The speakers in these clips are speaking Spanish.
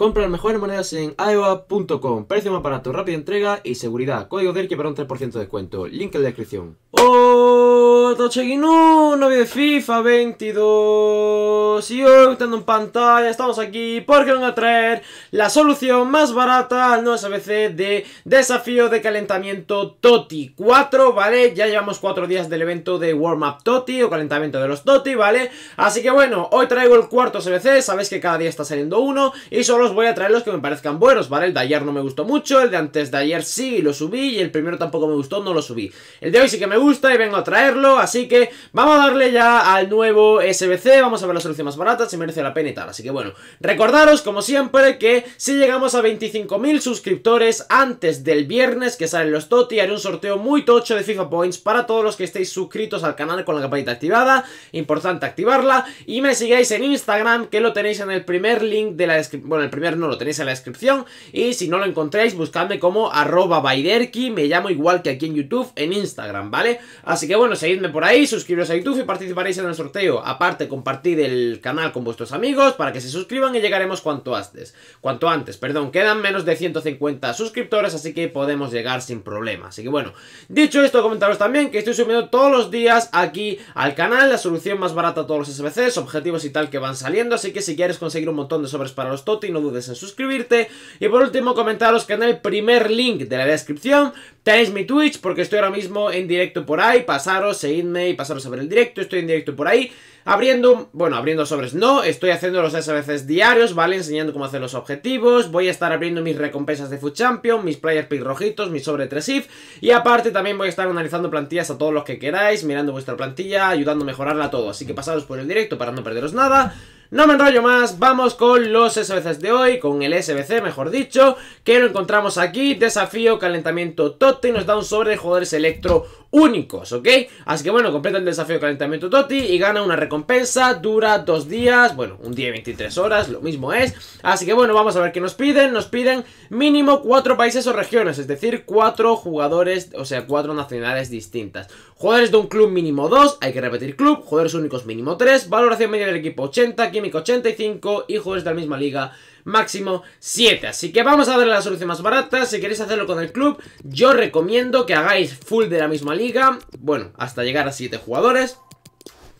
Compra las mejores monedas en IOWA.com Precio más barato, rápida entrega y seguridad. Código que para un 3% de descuento. Link en la descripción. ¡Oh! Saludos, Tocheguinú, novio de FIFA 22 Y hoy, estando en pantalla, estamos aquí porque van a traer la solución más barata al nuevo SBC de desafío de calentamiento TOTI 4, ¿vale? Ya llevamos 4 días del evento de Warm Up TOTI o calentamiento de los TOTI, ¿vale? Así que bueno, hoy traigo el cuarto SBC, sabéis que cada día está saliendo uno Y solo os voy a traer los que me parezcan buenos, ¿vale? El de ayer no me gustó mucho, el de antes de ayer sí lo subí y el primero tampoco me gustó, no lo subí El de hoy sí que me gusta y vengo a traerlo, así que vamos a darle ya al nuevo SBC, vamos a ver la solución más barata, si merece la pena y tal, así que bueno, recordaros como siempre que si llegamos a 25.000 suscriptores antes del viernes que salen los TOTI, haré un sorteo muy tocho de FIFA Points para todos los que estéis suscritos al canal con la campanita activada, importante activarla, y me sigáis en Instagram que lo tenéis en el primer link de la descripción, bueno, el primer no, lo tenéis en la descripción, y si no lo encontráis, buscadme como arroba baiderki, me llamo igual que aquí en YouTube, en Instagram, ¿vale? Así que bueno, seguidme por ahí, suscribiros a YouTube y participaréis en el sorteo. Aparte, compartid el canal con vuestros amigos para que se suscriban y llegaremos cuanto antes. Cuanto antes, perdón, quedan menos de 150 suscriptores, así que podemos llegar sin problema. Así que bueno, dicho esto, comentaros también que estoy subiendo todos los días aquí al canal la solución más barata a todos los SBCs, objetivos y tal que van saliendo, así que si quieres conseguir un montón de sobres para los TOTI, no dudes en suscribirte. Y por último, comentaros que en el primer link de la descripción tenéis mi Twitch, porque estoy ahora mismo en directo por ahí, pasaros, seguidme y pasaros a ver el directo, estoy en directo por ahí, abriendo, bueno, abriendo sobres no, estoy haciendo los SBCs diarios, ¿vale? Enseñando cómo hacer los objetivos, voy a estar abriendo mis recompensas de Food Champion, mis player pick rojitos, mis sobre 3 if, y aparte también voy a estar analizando plantillas a todos los que queráis, mirando vuestra plantilla, ayudando a mejorarla todo, así que pasaros por el directo para no perderos nada, no me enrollo más, vamos con los SBCs de hoy, con el SBC mejor dicho, que lo encontramos aquí, desafío, calentamiento TOTI, nos da un sobre de jugadores electro únicos, ¿ok? Así que bueno, completa el desafío calentamiento TOTI y gana una recompensa, dura dos días, bueno, un día y 23 horas, lo mismo es. Así que bueno, vamos a ver qué nos piden, nos piden mínimo cuatro países o regiones, es decir, cuatro jugadores, o sea, cuatro nacionalidades distintas. Jugadores de un club mínimo dos, hay que repetir club, jugadores únicos mínimo tres, valoración media del equipo 80, 85 y jugadores de la misma liga máximo 7. Así que vamos a darle la solución más barata. Si queréis hacerlo con el club, yo recomiendo que hagáis full de la misma liga. Bueno, hasta llegar a 7 jugadores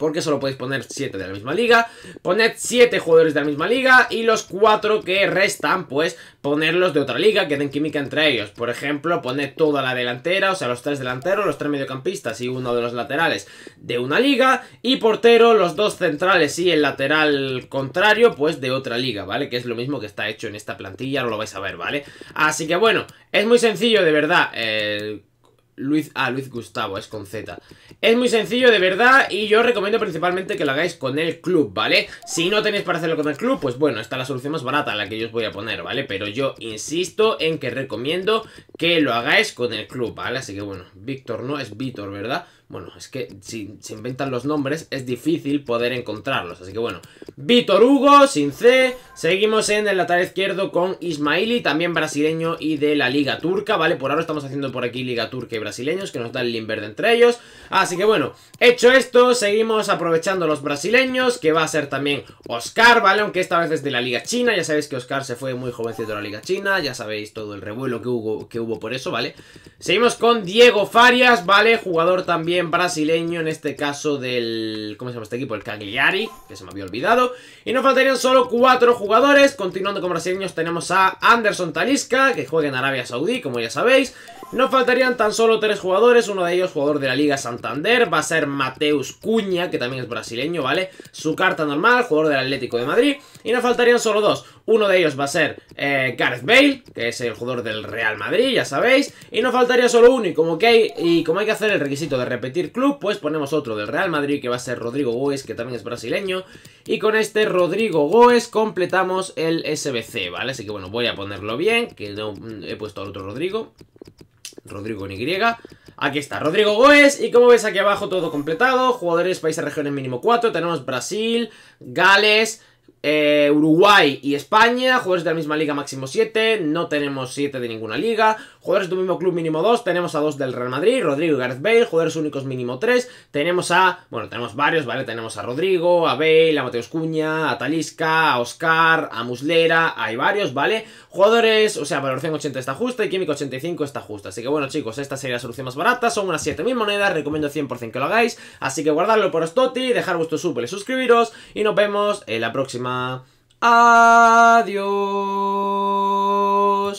porque solo podéis poner 7 de la misma liga. Poned 7 jugadores de la misma liga y los 4 que restan, pues ponerlos de otra liga, que den química entre ellos. Por ejemplo, poned toda la delantera, o sea, los 3 delanteros, los 3 mediocampistas y uno de los laterales de una liga. Y portero, los dos centrales y el lateral contrario, pues de otra liga, ¿vale? Que es lo mismo que está hecho en esta plantilla, no lo vais a ver, ¿vale? Así que bueno, es muy sencillo, de verdad. Eh Luis, ah, Luis Gustavo, es con Z Es muy sencillo, de verdad Y yo recomiendo principalmente que lo hagáis con el club, ¿vale? Si no tenéis para hacerlo con el club Pues bueno, está la solución más barata, la que yo os voy a poner, ¿vale? Pero yo insisto en que recomiendo Que lo hagáis con el club, ¿vale? Así que bueno, Víctor no, es Víctor, ¿verdad? Bueno, es que si se inventan los nombres es difícil poder encontrarlos. Así que bueno, Víctor Hugo, sin C. Seguimos en el lateral izquierdo con Ismaili, también brasileño y de la Liga Turca, ¿vale? Por ahora estamos haciendo por aquí Liga Turca y brasileños, que nos da el limber verde entre ellos. Así que bueno, hecho esto, seguimos aprovechando los brasileños, que va a ser también Oscar, ¿vale? Aunque esta vez es de la Liga China, ya sabéis que Oscar se fue muy jovencito a la Liga China, ya sabéis todo el revuelo que hubo, que hubo por eso, ¿vale? Seguimos con Diego Farias, ¿vale? Jugador también brasileño, en este caso del... ¿Cómo se llama este equipo? El Cagliari, que se me había olvidado. Y nos faltarían solo cuatro jugadores. Continuando con brasileños tenemos a Anderson Talisca, que juega en Arabia Saudí, como ya sabéis. Nos faltarían tan solo tres jugadores, uno de ellos jugador de la Liga Santander, va a ser Mateus Cuña, que también es brasileño, ¿vale? Su carta normal, jugador del Atlético de Madrid, y nos faltarían solo dos, uno de ellos va a ser eh, Gareth Bale, que es el jugador del Real Madrid, ya sabéis, y nos faltaría solo uno, y como, que hay, y como hay que hacer el requisito de repetir club, pues ponemos otro del Real Madrid que va a ser Rodrigo Goes, que también es brasileño. Y con este Rodrigo Goes completamos el SBC, ¿vale? Así que bueno, voy a ponerlo bien, que no mm, he puesto al otro Rodrigo. Rodrigo en Y. Aquí está, Rodrigo Goes. y como ves aquí abajo todo completado, jugadores, países, regiones mínimo 4, tenemos Brasil, Gales, eh, Uruguay y España, jugadores de la misma liga máximo 7, no tenemos 7 de ninguna liga, jugadores de mismo club mínimo 2, tenemos a 2 del Real Madrid, Rodrigo y Gareth Bale, jugadores únicos mínimo 3, tenemos a, bueno, tenemos varios, ¿vale? Tenemos a Rodrigo, a Bale, a Mateus Cuña, a Talisca, a Oscar, a Muslera, hay varios, ¿vale? Jugadores, o sea, valoración 80 está justo y Químico 85 está justo, así que bueno chicos, esta sería la solución más barata, son unas 7000 monedas, recomiendo 100% que lo hagáis, así que guardadlo por Stoti, dejar vuestro súper y suscribiros y nos vemos en la próxima Adiós.